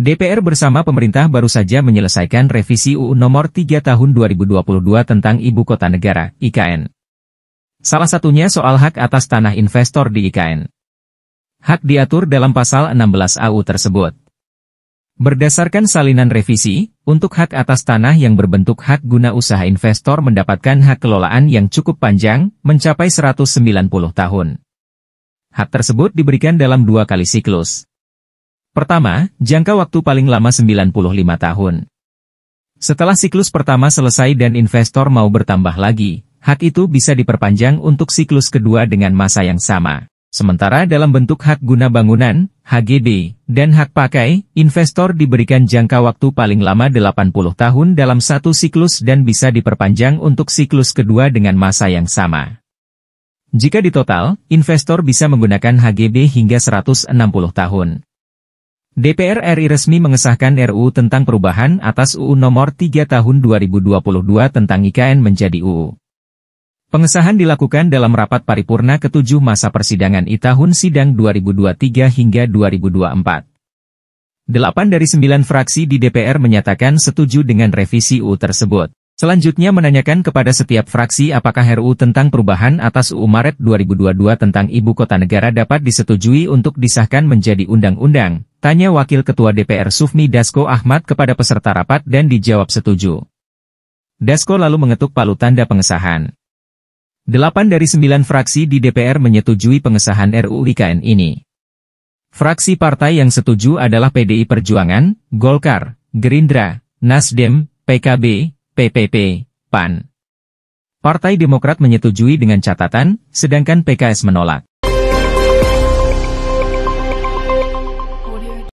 DPR bersama pemerintah baru saja menyelesaikan revisi UU Nomor 3 Tahun 2022 tentang Ibu Kota Negara, IKN. Salah satunya soal hak atas tanah investor di IKN. Hak diatur dalam pasal 16 AU tersebut. Berdasarkan salinan revisi, untuk hak atas tanah yang berbentuk hak guna usaha investor mendapatkan hak kelolaan yang cukup panjang, mencapai 190 tahun. Hak tersebut diberikan dalam dua kali siklus, Pertama, jangka waktu paling lama 95 tahun. Setelah siklus pertama selesai dan investor mau bertambah lagi, hak itu bisa diperpanjang untuk siklus kedua dengan masa yang sama. Sementara dalam bentuk hak guna bangunan, HGB, dan hak pakai, investor diberikan jangka waktu paling lama 80 tahun dalam satu siklus dan bisa diperpanjang untuk siklus kedua dengan masa yang sama. Jika di total, investor bisa menggunakan HGB hingga 160 tahun. DPR RI resmi mengesahkan RU tentang perubahan atas UU Nomor 3 Tahun 2022 tentang IKN menjadi UU. Pengesahan dilakukan dalam rapat paripurna ketujuh masa persidangan I tahun sidang 2023 hingga 2024. Delapan dari sembilan fraksi di DPR menyatakan setuju dengan revisi UU tersebut. Selanjutnya menanyakan kepada setiap fraksi apakah RU tentang perubahan atas UU Maret 2022 tentang Ibu Kota Negara dapat disetujui untuk disahkan menjadi undang-undang, Tanya Wakil Ketua DPR Sufmi Dasko Ahmad kepada peserta rapat dan dijawab setuju. Dasko lalu mengetuk palu tanda pengesahan. Delapan dari sembilan fraksi di DPR menyetujui pengesahan RUU IKN ini. Fraksi partai yang setuju adalah PDI Perjuangan, Golkar, Gerindra, Nasdem, PKB, PPP, PAN. Partai Demokrat menyetujui dengan catatan, sedangkan PKS menolak.